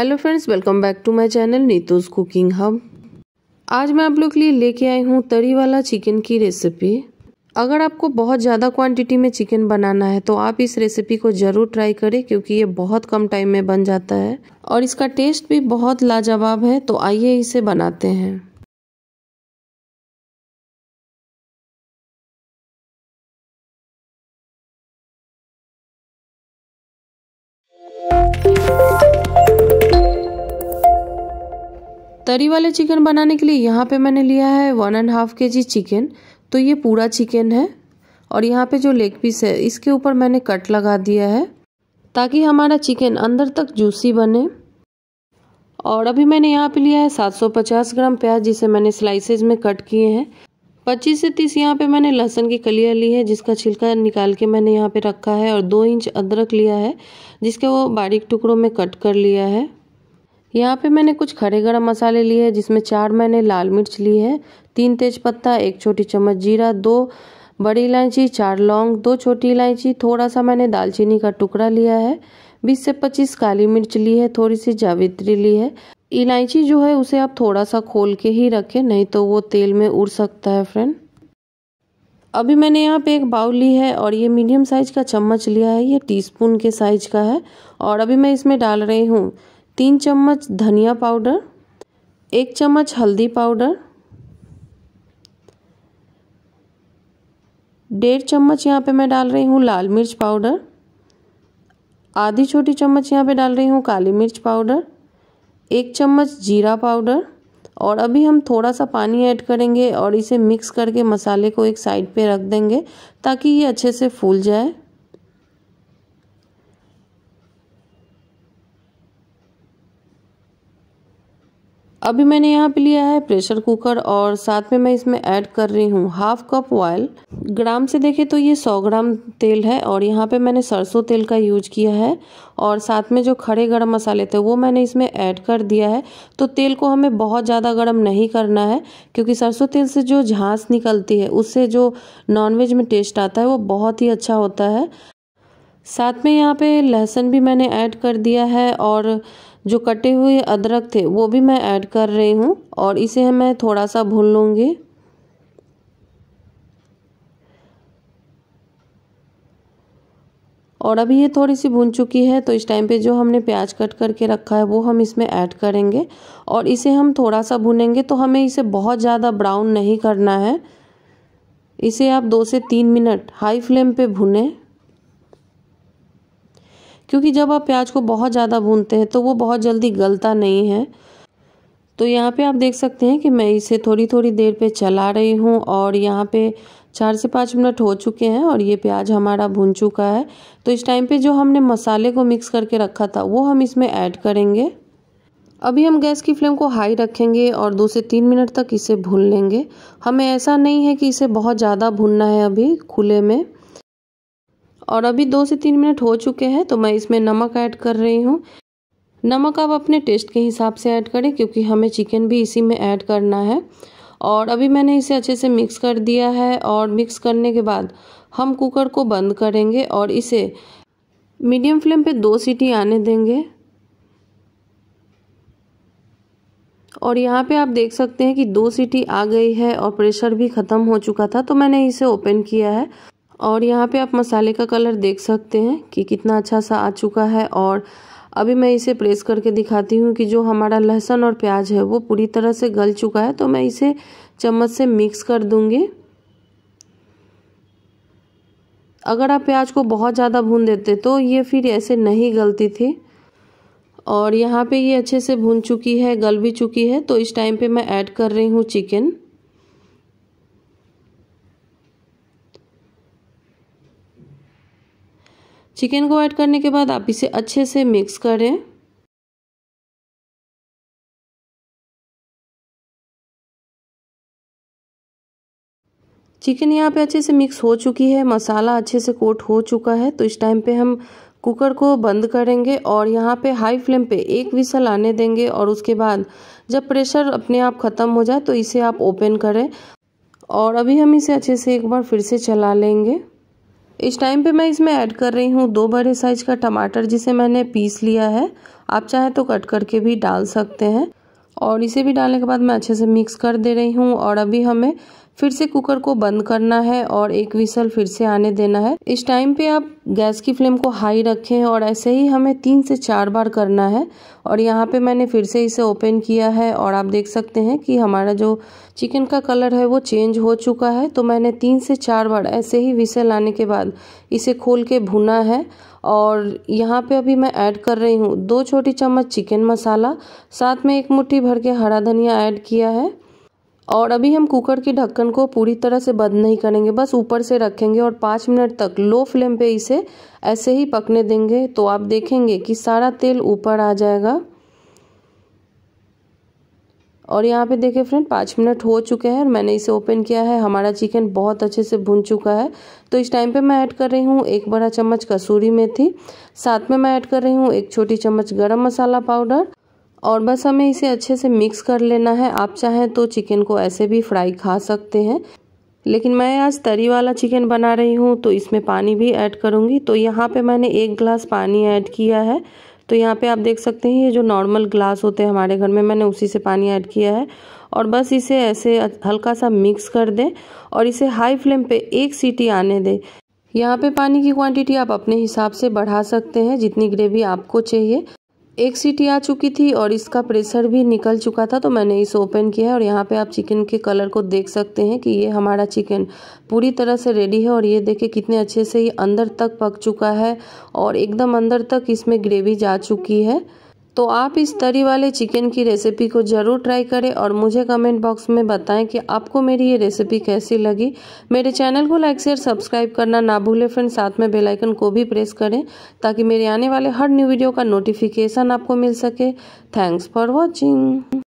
Hello friends welcome back to my channel Neetu's cooking hub आज मैं आप लोग के लिए लेके आई हूँ तरी वाला चिकन की रेसिपी अगर आपको बहुत ज़्यादा क्वांटिटी में चिकन बनाना है तो आप इस रेसिपी को ज़रूर ट्राई करें क्योंकि ये बहुत कम टाइम में बन जाता है और इसका टेस्ट भी बहुत लाजवाब है तो आइए इसे बनाते हैं Thank you. तरी वाले चिकन बनाने के लिए यहाँ पे मैंने लिया है वन एंड हाफ के जी चिकन तो ये पूरा चिकन है और यहाँ पे जो लेग पीस है इसके ऊपर मैंने कट लगा दिया है ताकि हमारा चिकन अंदर तक जूसी बने और अभी मैंने यहाँ पे लिया है 750 ग्राम प्याज जिसे मैंने स्लाइसेज में कट किए हैं 25 से 30 यहाँ पे मैंने लहसुन की कलियाँ ली है जिसका छिलका निकाल के मैंने यहाँ पे रखा है और दो इंच अदरक लिया है जिसके वो बारीक टुकड़ों में कट कर लिया है यहाँ पे मैंने कुछ खड़े गरम मसाले लिए हैं जिसमें चार मैंने लाल मिर्च ली है तीन तेज पत्ता एक छोटी चम्मच जीरा दो बड़ी इलायची चार लौंग दो छोटी इलायची थोड़ा सा मैंने दालचीनी का टुकड़ा लिया है बीस से पच्चीस काली मिर्च ली है थोड़ी सी जावित्री ली है इलायची जो है उसे आप थोड़ा सा खोल के ही रखें नहीं तो वो तेल में उड़ सकता है फ्रेंड अभी मैंने यहाँ पे एक बाउल ली है और ये मीडियम साइज का चम्मच लिया है ये टीस्पून के साइज का है और अभी मैं इसमें डाल रही हूँ तीन चम्मच धनिया पाउडर एक चम्मच हल्दी पाउडर डेढ़ चम्मच यहाँ पे मैं डाल रही हूँ लाल मिर्च पाउडर आधी छोटी चम्मच यहाँ पे डाल रही हूँ काली मिर्च पाउडर एक चम्मच जीरा पाउडर और अभी हम थोड़ा सा पानी ऐड करेंगे और इसे मिक्स करके मसाले को एक साइड पे रख देंगे ताकि ये अच्छे से फूल जाए अभी मैंने यहाँ पे लिया है प्रेशर कुकर और साथ में मैं इसमें ऐड कर रही हूँ हाफ कप ऑयल ग्राम से देखें तो ये 100 ग्राम तेल है और यहाँ पे मैंने सरसों तेल का यूज किया है और साथ में जो खड़े गरम मसाले थे वो मैंने इसमें ऐड कर दिया है तो तेल को हमें बहुत ज़्यादा गर्म नहीं करना है क्योंकि सरसों तेल से जो झांस निकलती है उससे जो नॉनवेज में टेस्ट आता है वो बहुत ही अच्छा होता है साथ में यहाँ पे लहसुन भी मैंने ऐड कर दिया है और जो कटे हुए अदरक थे वो भी मैं ऐड कर रही हूँ और इसे मैं थोड़ा सा भून लूँगी और अभी ये थोड़ी सी भून चुकी है तो इस टाइम पे जो हमने प्याज कट करके रखा है वो हम इसमें ऐड करेंगे और इसे हम थोड़ा सा भुनेंगे तो हमें इसे बहुत ज़्यादा ब्राउन नहीं करना है इसे आप दो से तीन मिनट हाई फ्लेम पे भुनें क्योंकि जब आप प्याज को बहुत ज़्यादा भूनते हैं तो वो बहुत जल्दी गलता नहीं है तो यहाँ पे आप देख सकते हैं कि मैं इसे थोड़ी थोड़ी देर पे चला रही हूँ और यहाँ पे चार से पाँच मिनट हो चुके हैं और ये प्याज हमारा भुन चुका है तो इस टाइम पे जो हमने मसाले को मिक्स करके रखा था वो हम इसमें ऐड करेंगे अभी हम गैस की फ्लेम को हाई रखेंगे और दो से तीन मिनट तक इसे भून लेंगे हमें ऐसा नहीं है कि इसे बहुत ज़्यादा भूनना है अभी खुले में और अभी दो से तीन मिनट हो चुके हैं तो मैं इसमें नमक ऐड कर रही हूँ नमक आप अपने टेस्ट के हिसाब से ऐड करें क्योंकि हमें चिकन भी इसी में ऐड करना है और अभी मैंने इसे अच्छे से मिक्स कर दिया है और मिक्स करने के बाद हम कुकर को बंद करेंगे और इसे मीडियम फ्लेम पे दो सीटी आने देंगे और यहाँ पे आप देख सकते हैं कि दो सीटी आ गई है और प्रेशर भी ख़त्म हो चुका था तो मैंने इसे ओपन किया है और यहाँ पे आप मसाले का कलर देख सकते हैं कि कितना अच्छा सा आ चुका है और अभी मैं इसे प्रेस करके दिखाती हूँ कि जो हमारा लहसुन और प्याज है वो पूरी तरह से गल चुका है तो मैं इसे चम्मच से मिक्स कर दूँगी अगर आप प्याज को बहुत ज़्यादा भून देते तो ये फिर ऐसे नहीं गलती थी और यहाँ पे ये अच्छे से भून चुकी है गल भी चुकी है तो इस टाइम पे मैं ऐड कर रही हूँ चिकन चिकन को ऐड करने के बाद आप इसे अच्छे से मिक्स करें चिकन यहाँ पे अच्छे से मिक्स हो चुकी है मसाला अच्छे से कोट हो चुका है तो इस टाइम पे हम कुकर को बंद करेंगे और यहाँ पे हाई फ्लेम पे एक विसल आने देंगे और उसके बाद जब प्रेशर अपने आप ख़त्म हो जाए तो इसे आप ओपन करें और अभी हम इसे अच्छे से एक बार फिर से चला लेंगे इस टाइम पे मैं इसमें ऐड कर रही हूँ दो बड़े साइज का टमाटर जिसे मैंने पीस लिया है आप चाहें तो कट करके भी डाल सकते हैं और इसे भी डालने के बाद मैं अच्छे से मिक्स कर दे रही हूँ और अभी हमें फिर से कुकर को बंद करना है और एक विसल फिर से आने देना है इस टाइम पे आप गैस की फ्लेम को हाई रखें और ऐसे ही हमें तीन से चार बार करना है और यहाँ पे मैंने फिर से इसे ओपन किया है और आप देख सकते हैं कि हमारा जो चिकन का कलर है वो चेंज हो चुका है तो मैंने तीन से चार बार ऐसे ही विसल आने के बाद इसे खोल के भुना है और यहाँ पे अभी मैं ऐड कर रही हूँ दो छोटी चम्मच चिकन मसाला साथ में एक मुट्ठी भर के हरा धनिया ऐड किया है और अभी हम कुकर के ढक्कन को पूरी तरह से बंद नहीं करेंगे बस ऊपर से रखेंगे और पाँच मिनट तक लो फ्लेम पे इसे ऐसे ही पकने देंगे तो आप देखेंगे कि सारा तेल ऊपर आ जाएगा और यहाँ पे देखें फ्रेंड पाँच मिनट हो चुके हैं और मैंने इसे ओपन किया है हमारा चिकन बहुत अच्छे से भुन चुका है तो इस टाइम पे मैं ऐड कर रही हूँ एक बड़ा चम्मच कसूरी मेथी साथ में मैं ऐड कर रही हूँ एक छोटी चम्मच गरम मसाला पाउडर और बस हमें इसे अच्छे से मिक्स कर लेना है आप चाहें तो चिकन को ऐसे भी फ्राई खा सकते हैं लेकिन मैं आज तरी वाला चिकन बना रही हूँ तो इसमें पानी भी ऐड करूँगी तो यहाँ पे मैंने एक ग्लास पानी ऐड किया है तो यहाँ पे आप देख सकते हैं ये जो नॉर्मल ग्लास होते हैं हमारे घर में मैंने उसी से पानी ऐड किया है और बस इसे ऐसे हल्का सा मिक्स कर दें और इसे हाई फ्लेम पर एक सीटी आने दें यहाँ पे पानी की क्वांटिटी आप अपने हिसाब से बढ़ा सकते हैं जितनी ग्रेवी आपको चाहिए एक सीटी आ चुकी थी और इसका प्रेशर भी निकल चुका था तो मैंने इसे ओपन किया है और यहाँ पे आप चिकन के कलर को देख सकते हैं कि ये हमारा चिकन पूरी तरह से रेडी है और ये देखे कितने अच्छे से ये अंदर तक पक चुका है और एकदम अंदर तक इसमें ग्रेवी जा चुकी है तो आप इस तरी वाले चिकन की रेसिपी को ज़रूर ट्राई करें और मुझे कमेंट बॉक्स में बताएं कि आपको मेरी ये रेसिपी कैसी लगी मेरे चैनल को लाइक शेयर सब्सक्राइब करना ना भूलें फ्रेंड साथ में बेल आइकन को भी प्रेस करें ताकि मेरे आने वाले हर न्यू वीडियो का नोटिफिकेशन आपको मिल सके थैंक्स फॉर वॉचिंग